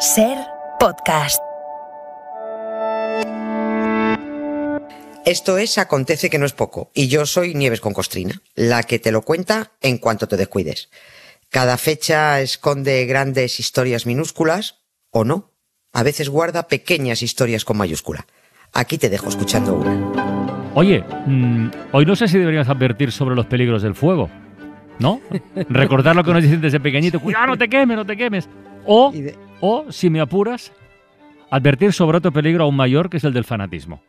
Ser podcast. Esto es Acontece que no es poco, y yo soy Nieves con Costrina, la que te lo cuenta en cuanto te descuides. Cada fecha esconde grandes historias minúsculas, o no. A veces guarda pequeñas historias con mayúscula. Aquí te dejo escuchando una. Oye, mm, hoy no sé si deberías advertir sobre los peligros del fuego, ¿no? Recordar lo que nos dicen desde pequeñito, cuidado, no te quemes, no te quemes. O o, si me apuras, advertir sobre otro peligro aún mayor, que es el del fanatismo.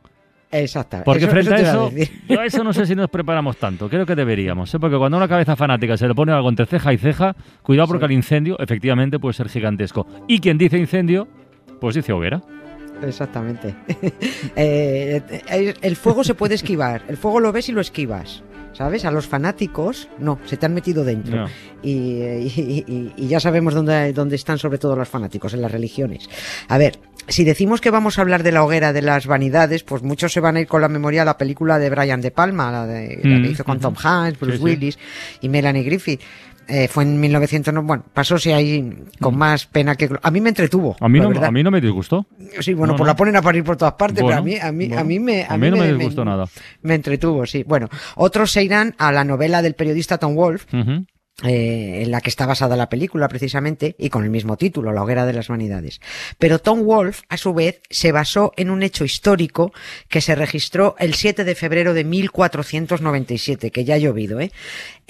Exactamente. Porque frente a eso, yo a eso no sé si nos preparamos tanto. Creo que deberíamos. ¿eh? Porque cuando una cabeza fanática se le pone algo entre ceja y ceja, cuidado porque el incendio efectivamente puede ser gigantesco. Y quien dice incendio, pues dice hoguera. Exactamente. Eh, eh, el fuego se puede esquivar. El fuego lo ves y lo esquivas. ¿sabes? A los fanáticos, no, se te han metido dentro. Y, ya sabemos dónde, dónde están sobre todo los fanáticos, en las religiones. A ver, si decimos que vamos a hablar de la hoguera de las vanidades, pues muchos se van a ir con la memoria a la película de Brian De Palma, la, de, que mm, hizo con Tom Hanks, Bruce Willis y Melanie Griffith. Eh, fue en 1900, bueno, pasó si hay con mm. más pena que... A mí me entretuvo. A mí, no, a mí no me disgustó. Sí, bueno, pues la ponen a parir por todas partes, pero a mí, a mí, a mí me... A, mí, no me, disgustó nada. Me entretuvo, sí. Bueno, otros se irán a la novela del periodista Tom Wolf, eh, en la que está basada la película precisamente y con el mismo título, La hoguera de las vanidades. Pero Tom Wolfe, a su vez, se basó en un hecho histórico que se registró el 7 de febrero de 1497, que ya ha llovido, ¿eh?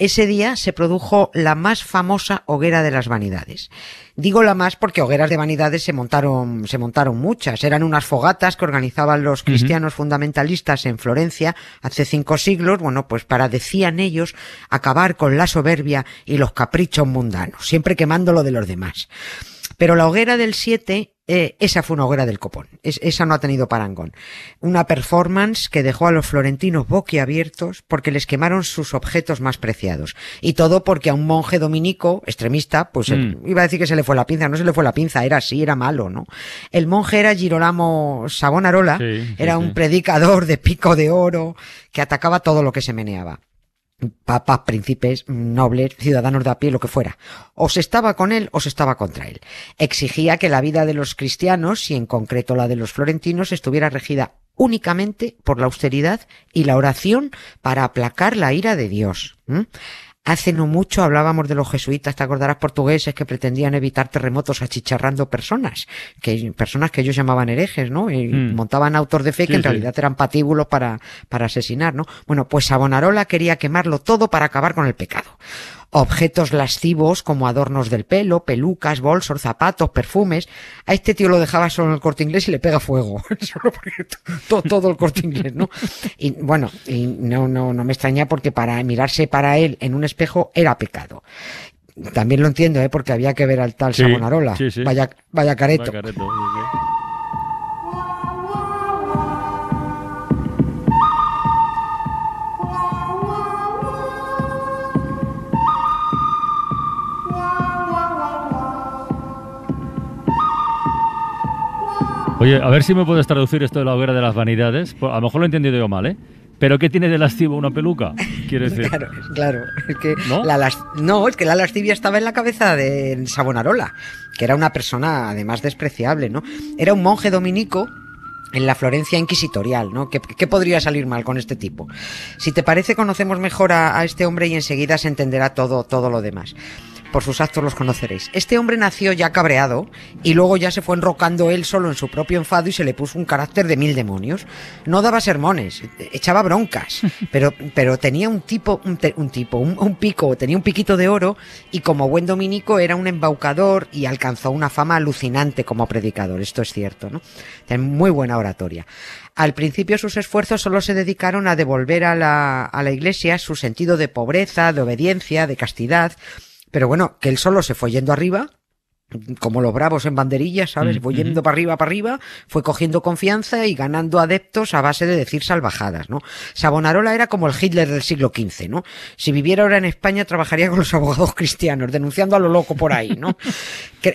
Ese día se produjo la más famosa hoguera de las vanidades. Digo la más porque hogueras de vanidades se montaron, se montaron muchas. Eran unas fogatas que organizaban los cristianos fundamentalistas en Florencia hace cinco siglos, bueno, pues para, decían ellos, acabar con la soberbia y los caprichos mundanos, siempre quemando lo de los demás. Pero la hoguera del 7 eh, esa fue una hoguera del copón. esa no ha tenido parangón. Una performance que dejó a los florentinos boquiabiertos porque les quemaron sus objetos más preciados. Y todo porque a un monje dominico, extremista, pues eh, mm. iba a decir que se le fue la pinza, no se le fue la pinza, era así, era malo, ¿no? El monje era Girolamo Sabonarola, era un predicador de pico de oro que atacaba todo lo que se meneaba papas, príncipes, nobles, ciudadanos de a pie, lo que fuera. O se estaba con él o se estaba contra él. Exigía que la vida de los cristianos, y en concreto la de los florentinos, estuviera regida únicamente por la austeridad y la oración para aplacar la ira de Dios. Hace no mucho hablábamos de los jesuitas, te acordarás, portugueses que pretendían evitar terremotos achicharrando personas, que personas que ellos llamaban herejes, ¿no? Y hmm. montaban autos de fe que en realidad eran patíbulos para, para asesinar, ¿no? Bueno, pues Sabonarola quería quemarlo todo para acabar con el pecado objetos lascivos como adornos del pelo, pelucas, bolsos, zapatos, perfumes. A este tío lo dejaba solo en el corte inglés y le pega fuego. todo, el corte inglés, ¿no? Y bueno, y no, no, no me extraña porque para mirarse para él en un espejo era pecado. También lo entiendo, ¿eh? porque había que ver al tal Sabonarola. Vaya, vaya Vaya careto Oye, a ver si me puedes traducir esto de la hoguera de las vanidades. Pues, a lo mejor lo he entendido yo mal, ¿eh? ¿Pero qué tiene de lascivo una peluca? Quiere decir. Claro, claro. Es que ¿No? La es que la lascivia estaba en la cabeza de Sabonarola, que era una persona además despreciable, ¿no? Era un monje dominico en la Florencia inquisitorial, ¿no? ¿Qué, podría salir mal con este tipo? Si te parece, conocemos mejor a, este hombre y enseguida se entenderá todo, todo lo demás. Por sus actos los conoceréis. Este hombre nació ya cabreado y luego ya se fue enrocando él solo en su propio enfado y se le puso un carácter de mil demonios. No daba sermones, echaba broncas, pero, pero tenía un tipo, un, tipo, un, pico, tenía un piquito de oro y como buen dominico era un embaucador y alcanzó una fama alucinante como predicador. Esto es cierto, ¿no? Tiene muy buena oratoria. Al principio sus esfuerzos solo se dedicaron a devolver a la, a la iglesia su sentido de pobreza, de obediencia, de castidad, pero bueno, que él solo se fue yendo arriba, como los bravos en banderillas, ¿sabes? Fue yendo para arriba, para arriba, fue cogiendo confianza y ganando adeptos a base de decir salvajadas, ¿no? Sabonarola era como el Hitler del siglo XV, ¿no? Si viviera ahora en España trabajaría con los abogados cristianos, denunciando a lo loco por ahí, ¿no?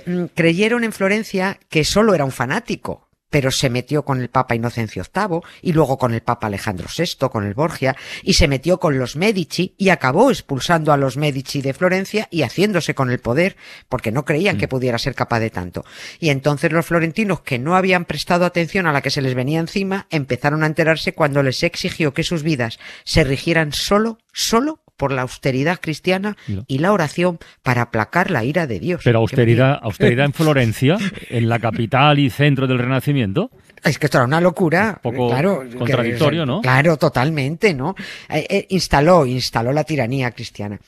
Mm, creyeron en Florencia que solo era un fanático, pero se metió con el Papa Inocencio VIII y luego con el Papa Alejandro VI, con el Borgia, y se metió con los Medici y acabó expulsando a los Medici de Florencia y haciéndose con el poder porque no creían que mm. pudiera ser capaz de tanto. Y entonces los florentinos que no habían prestado atención a la que se les venía encima empezaron a enterarse cuando les exigió que sus vidas se rigieran solo, solo por la austeridad cristiana y la oración para aplacar la ira de Dios. Pero austeridad, austeridad en Florencia, en la capital y centro del Renacimiento. Es que esto era una locura. poco claro, contradictorio, ¿no? Claro, totalmente, ¿no? Eh, eh, instaló, instaló la tiranía cristiana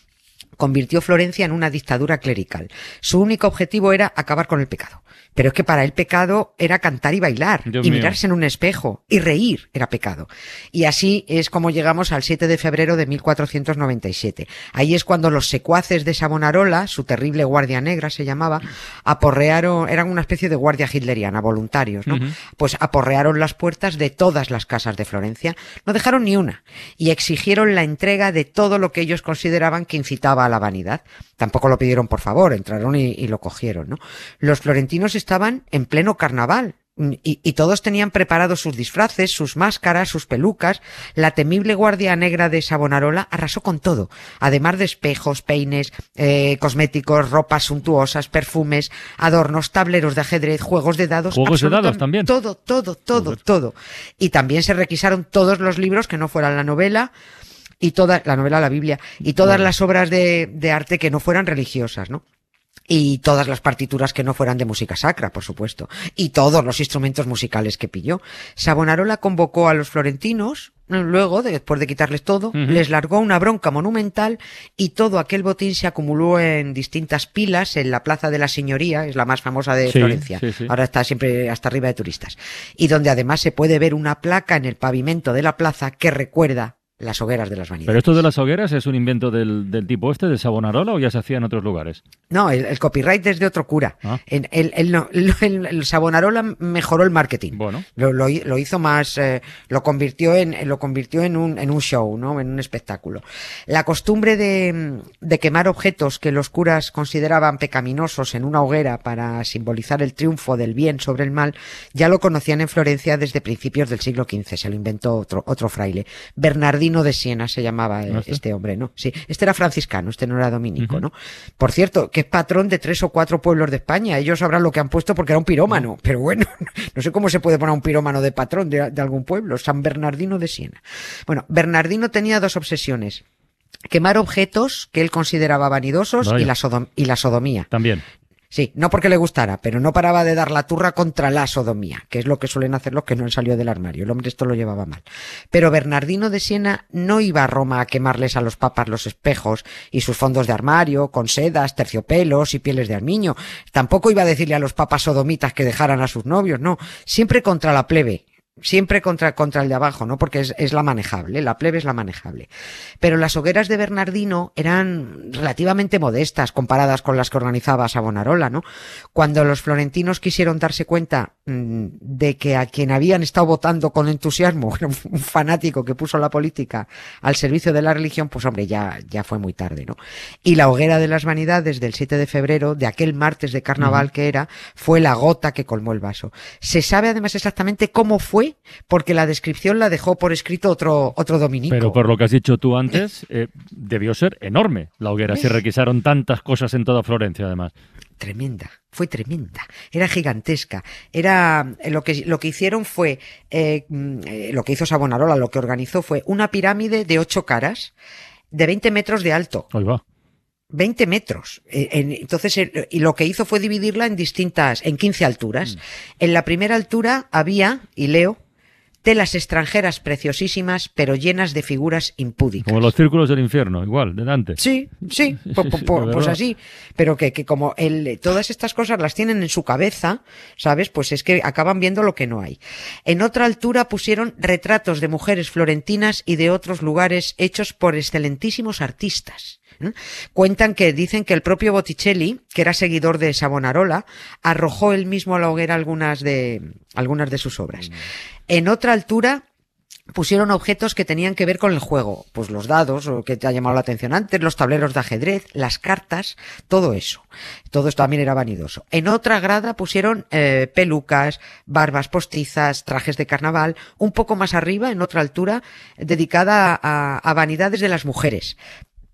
convirtió Florencia en una dictadura clerical. Su único objetivo era acabar con el pecado. Pero es que para él pecado era cantar y bailar, y mirarse en un espejo, y reír era pecado. Y así es como llegamos al 7 de febrero de 1497. Ahí es cuando los secuaces de Savonarola, su terrible guardia negra se llamaba, aporrearon, eran una especie de guardia hitleriana, voluntarios, ¿no? Pues aporrearon las puertas de todas las casas de Florencia, no dejaron ni una, y exigieron la entrega de todo lo que ellos consideraban que incitaba a la vanidad. Tampoco lo pidieron por favor, entraron y, lo cogieron, ¿no? Los florentinos estaban en pleno carnaval, y, todos tenían preparados sus disfraces, sus máscaras, sus pelucas. La temible guardia negra de Sabonarola arrasó con todo, además de espejos, peines, eh, cosméticos, ropas suntuosas, perfumes, adornos, tableros de ajedrez, juegos de dados. Juegos de dados también. Todo, todo, todo, todo. Y también se requisaron todos los libros que no fueran la novela, y toda la novela La Biblia y todas las obras de, arte que no fueran religiosas, ¿no? y todas las partituras que no fueran de música sacra, por supuesto, y todos los instrumentos musicales que pilló. Savonarola convocó a los florentinos, luego, después de quitarles todo, les largó una bronca monumental y todo aquel botín se acumuló en distintas pilas en la Plaza de la Señoría, es la más famosa de Florencia, ahora está siempre hasta arriba de turistas, y donde además se puede ver una placa en el pavimento de la plaza que recuerda las hogueras de las vanidades. ¿Pero esto de las hogueras es un invento del, tipo este, de Sabonarola, o ya se hacía en otros lugares? No, el, copyright es de otro cura. Ah. El, Sabonarola mejoró el marketing. Bueno. Lo, hizo más, eh, lo convirtió, en, lo convirtió en, un, en un show, ¿no? En un espectáculo. La costumbre de, de quemar objetos que los curas consideraban pecaminosos en una hoguera para simbolizar el triunfo del bien sobre el mal, ya lo conocían en Florencia desde principios del siglo XV. Se lo inventó otro, otro fraile. Bernardino de Siena se llamaba eh, este? hombre, ¿no? Sí, este era franciscano, este no era dominico, ¿no? Por cierto, que es patrón de tres o cuatro pueblos de España. Ellos sabrán lo que han puesto porque era un pirómano, mm. pero bueno, no sé cómo se puede poner un pirómano de patrón de, algún pueblo, San Bernardino de Siena. Bueno, Bernardino tenía dos obsesiones quemar objetos que él consideraba vanidosos y la sodomía. También. Sí, no porque le gustara, pero no paraba de dar la turra contra la sodomía, que es lo que suelen hacer los que no han salido del armario. El hombre esto lo llevaba mal. Pero Bernardino de Siena no iba a Roma a quemarles a los papas los espejos y sus fondos de armario, con sedas, terciopelos y pieles de armiño. Tampoco iba a decirle a los papas sodomitas que dejaran a sus novios, no. Siempre contra la plebe, siempre contra, contra el de abajo, ¿no? Porque es, la manejable, la plebe es la manejable. Pero las hogueras de Bernardino eran relativamente modestas comparadas con las que organizaba Savonarola, ¿no? Cuando los florentinos quisieron darse cuenta mm, de que a quien habían estado votando con entusiasmo, un fanático que puso la política al servicio de la religión, pues hombre, ya, ya fue muy tarde, ¿no? Y la hoguera de las vanidades del 7 de febrero, de aquel martes de carnaval que era, fue la gota que colmó el vaso. Se sabe además exactamente cómo fue porque la descripción la dejó por escrito otro, otro dominico. Pero por lo que has dicho tú antes, eh, debió ser enorme la hoguera. Se requisaron tantas cosas en toda Florencia, además tremenda, fue tremenda, era gigantesca. Era eh, lo que lo que hicieron fue eh, mm, lo que hizo Sabonarola, lo que organizó fue una pirámide de ocho caras de 20 metros de alto. Ahí va. 20 metros. Eh, entonces, eh, y lo que hizo fue dividirla en distintas, en 15 alturas. Mm. En la primera altura había, y leo, telas extranjeras preciosísimas, pero llenas de figuras impúdicas. Como los círculos del infierno, igual, de Dante. Sí, sí, pues así. Pero que, que como todas estas cosas las tienen en su cabeza, ¿sabes? Pues es que acaban viendo lo que no hay. En otra altura pusieron retratos de mujeres florentinas y de otros lugares hechos por excelentísimos artistas. Cuentan que dicen que el propio Botticelli, que era seguidor de Savonarola, arrojó él mismo a la hoguera algunas de, algunas de sus obras. Mm. En otra altura, pusieron objetos que tenían que ver con el juego, pues los dados, o que te ha llamado la atención antes, los tableros de ajedrez, las cartas, todo eso. Todo esto también era vanidoso. En otra grada pusieron eh, pelucas, barbas postizas, trajes de carnaval, un poco más arriba, en otra altura, dedicada a vanidades de las mujeres,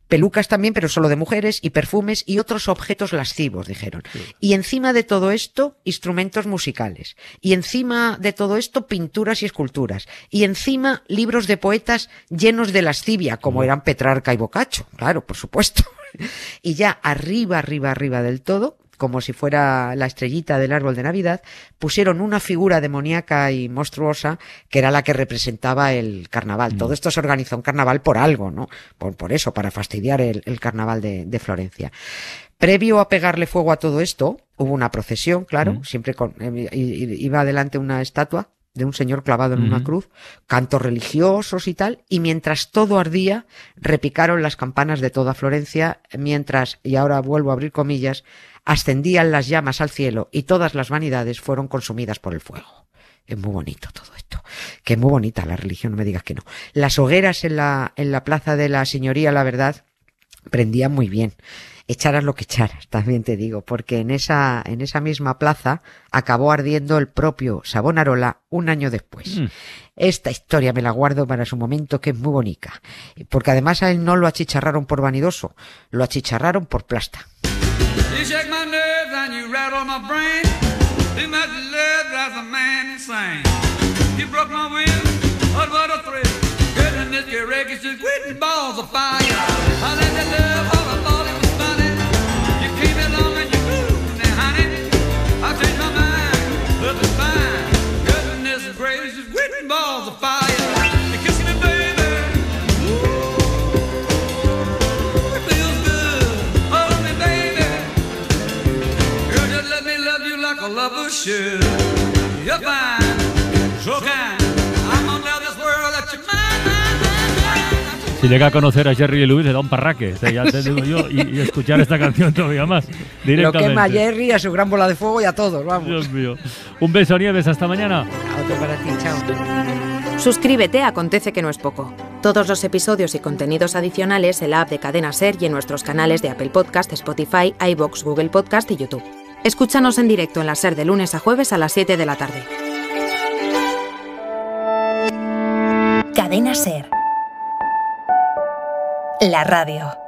pelucas también, pero solo de mujeres, y perfumes y otros objetos lascivos, dijeron. Y encima de todo esto, instrumentos musicales. Y encima de todo esto, pinturas y esculturas. Y encima, libros de poetas llenos de lascivia, como eran Petrarca y Boccaccio. Claro, por supuesto. y ya arriba, arriba, arriba del todo, como si fuera la estrellita del árbol de Navidad, pusieron una figura demoníaca y monstruosa que era la que representaba el carnaval. Mm. Todo esto se organizó un carnaval por algo, ¿no? Por, por eso, para fastidiar el, carnaval de, Florencia. Previo a pegarle fuego a todo esto, hubo una procesión, claro, mm. siempre con, eh, iba adelante una estatua de un señor clavado en una cruz, cantos religiosos y tal, y mientras todo ardía, repicaron las campanas de toda Florencia, mientras, y ahora vuelvo a abrir comillas, ascendían las llamas al cielo y todas las vanidades fueron consumidas por el fuego. Es muy bonito todo esto. Que es muy bonita la religión, no me digas que no. Las hogueras en la, en la plaza de la señoría, la verdad, prendía muy bien. Echaras lo que echaras, también te digo, porque en esa, en esa misma plaza acabó ardiendo el propio Sabonarola un año después. Mm. Esta historia me la guardo para su momento que es muy bonita, porque además a él no lo achicharraron por vanidoso, lo achicharraron por plasta. Si llega a conocer a Jerry y Luis le da un parraque. Este, y, escuchar esta canción todavía más. Directamente. Lo quema a Jerry, a su gran bola de fuego y a todos, vamos. Un beso, Nieves, hasta mañana. chao. Suscríbete, acontece que no es poco. Todos los episodios y contenidos adicionales en la app de Cadena Ser y en nuestros canales de Apple Podcast, Spotify, iBox, Google Podcast y YouTube. Escúchanos en directo en la SER de lunes a jueves a las 7 de la tarde. Cadena SER. La radio.